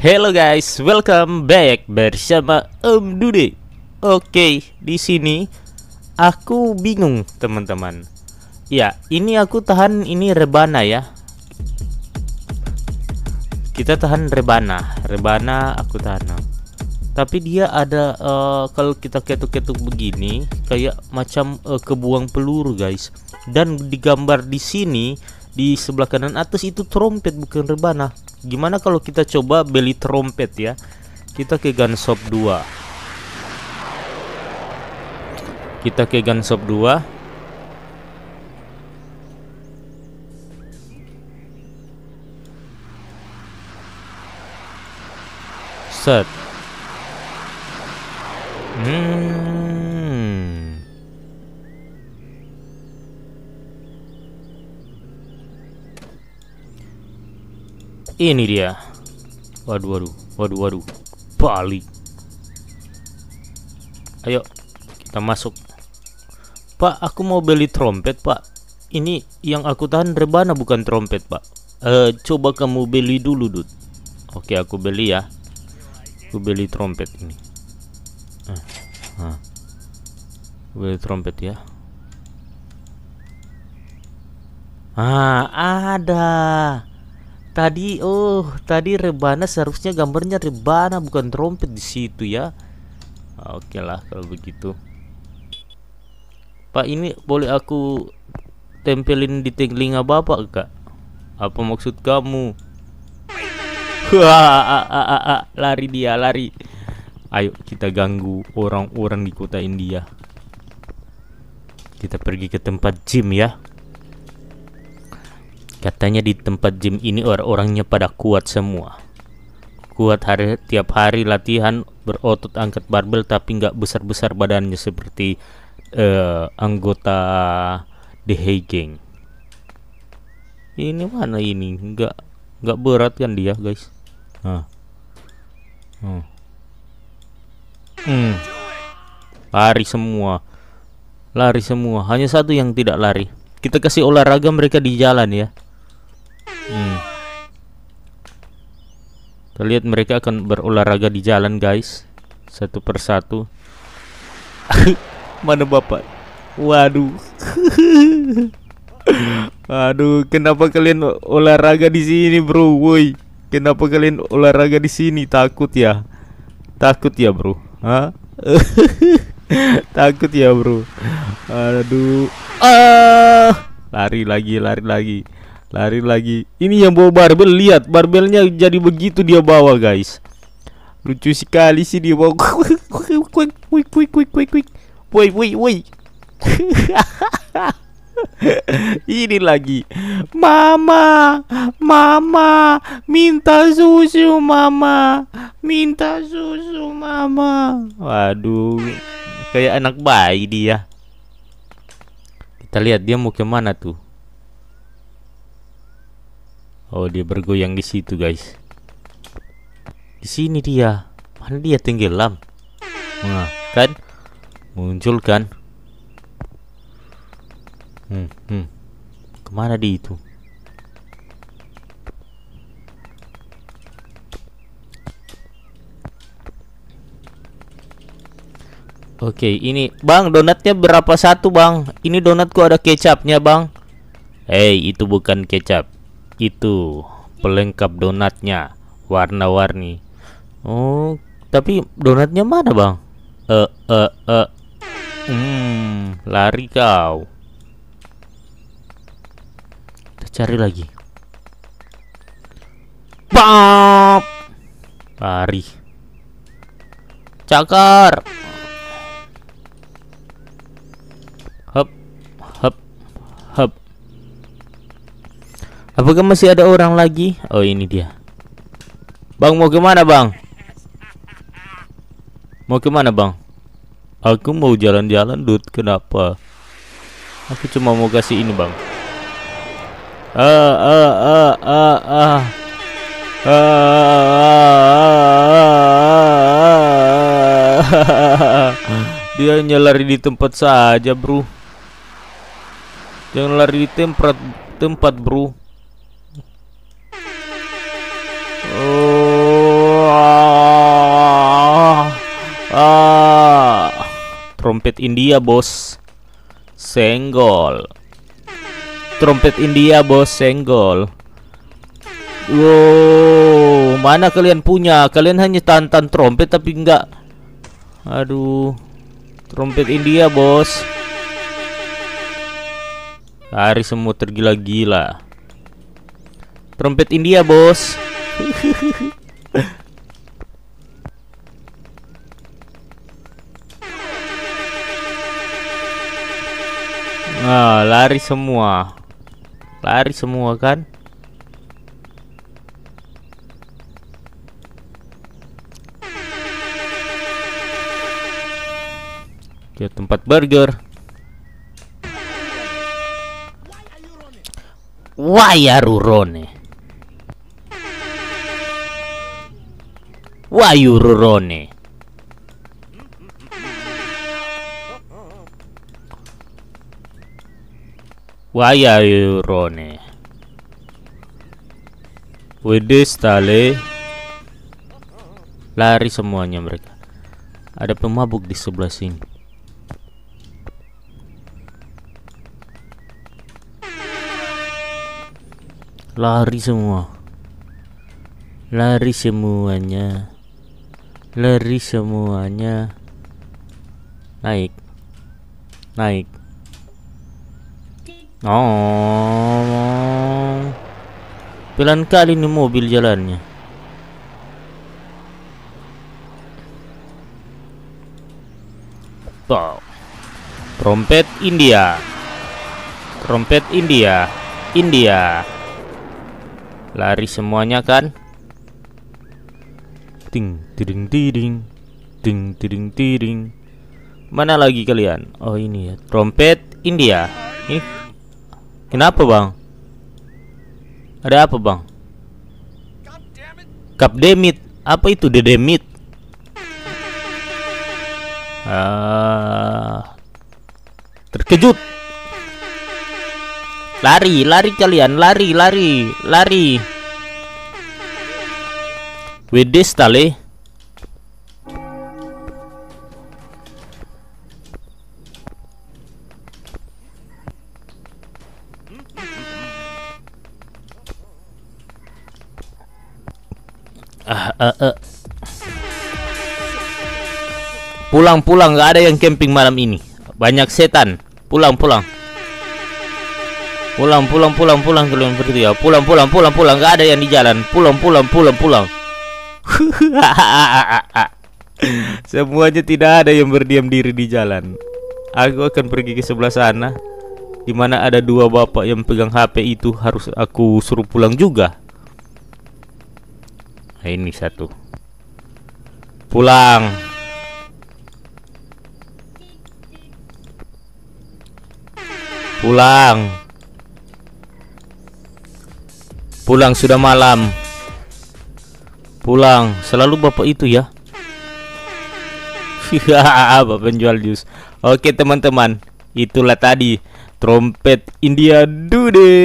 Hello guys, welcome back bersama Om Dude. Oke, di sini aku bingung teman-teman. Ya, ini aku tahan ini rebana ya. Kita tahan rebana, rebana aku tahan. Tapi dia ada eh, kalau kita ketuk-ketuk begini kayak macam eh, kebuang peluru guys. Dan digambar di sini di sebelah kanan atas itu trompet bukan rebana gimana kalau kita coba beli trompet ya kita ke gun shop 2 kita ke gun shop 2 set hmm Ini dia. Waduh, waduh, waduh, waduh. Bali. Ayo, kita masuk. Pak, aku mau beli trompet, Pak. Ini yang aku tahan rebana bukan trompet, Pak. Uh, coba kamu beli dulu, Dud. Oke, aku beli ya. Aku beli trompet ini. Uh, uh. Beli trompet ya. Ah, ada. Tadi oh, tadi rebana seharusnya gambarnya rebana bukan trompet di situ ya. Oke okay lah kalau begitu. Pak ini boleh aku tempelin di telinga bapak kak? Apa maksud kamu? Wah, lari dia lari. Ayo kita ganggu orang-orang di kota India. Kita pergi ke tempat gym ya. Katanya di tempat gym ini orang-orangnya pada kuat semua. Kuat hari tiap hari latihan berotot angkat barbel tapi nggak besar-besar badannya seperti uh, anggota The Hey Gang. Ini mana ini? Nggak nggak berat kan dia guys? Huh. Hmm. hmm. Lari semua. Lari semua. Hanya satu yang tidak lari. Kita kasih olahraga mereka di jalan ya Hmm. Kita mereka akan berolahraga di jalan, guys. Satu persatu. Mana bapak? Waduh. Aduh, kenapa kalian olahraga di sini, bro? Woi, kenapa kalian olahraga di sini? Takut ya? Takut ya, bro? Hah? Takut ya, bro? Aduh. Ah! Lari lagi, lari lagi lari lagi ini yang bawa barbel lihat barbelnya jadi begitu dia bawa guys lucu sekali sih dia bawa quick quick quick quick quick quick woi woi woi ini lagi mama mama minta susu mama minta susu mama waduh kayak anak bayi dia kita lihat dia mau kemana tuh Oh, dia bergoyang di situ, guys. Di sini dia. Mana dia tenggelam? Nah, kan? Muncul kan? Hmm, hmm. Kemana dia itu? Oke, ini Bang, donatnya berapa satu, Bang? Ini donatku ada kecapnya, Bang. hey, itu bukan kecap itu pelengkap donatnya warna-warni. Oh, tapi donatnya mana, Bang? Eh, eh, eh. Hmm, lari kau. Kita cari lagi. Pop! Lari. Cakar. Apakah masih ada orang lagi? Oh ini dia Bang mau kemana bang? Mau kemana bang? Aku mau jalan-jalan dud. Kenapa? Aku cuma mau kasih ini bang Ah ah ah ah ah, ah. ah, ah dia nyelari di tempat saja bro jangan lari di tempat tempat bro Wah. Ah. Trompet India, Bos. Senggol. Trompet India, Bos, senggol. Wow, mana kalian punya? Kalian hanya tantan trompet tapi enggak. Aduh. Trompet India, Bos. Hari semua tergila-gila. Trompet India, Bos. Nah, lari semua. Lari semua kan? Ke tempat burger. Why Why are you running? you running? Why are you running? With Lari semuanya mereka Ada pemabuk di sebelah sini Lari semua Lari semuanya Lari semuanya Naik Naik Oh. Pelan kali ini mobil jalannya. Wow. Trompet India. Trompet India. India. Lari semuanya kan? Ting tiring, tiring, Ting tiring, tiring. Mana lagi kalian? Oh ini ya, trompet India. Ini Kenapa bang? Ada apa bang? demit? Apa itu dedemit? Ah, terkejut Lari, lari kalian, lari, lari, lari With this tali Pulang pulang gak ada yang camping malam ini. Banyak setan. Pulang pulang. Pulang pulang pulang pulang kalian ya. Pulang pulang pulang pulang gak ada yang di jalan. Pulang pulang pulang pulang. Semuanya tidak ada yang berdiam diri di jalan. Aku akan pergi ke sebelah sana di mana ada dua bapak yang pegang HP itu harus aku suruh pulang juga nah, ini satu pulang pulang pulang sudah malam pulang selalu bapak itu ya bapak penjual jus oke teman-teman itulah tadi trompet India dude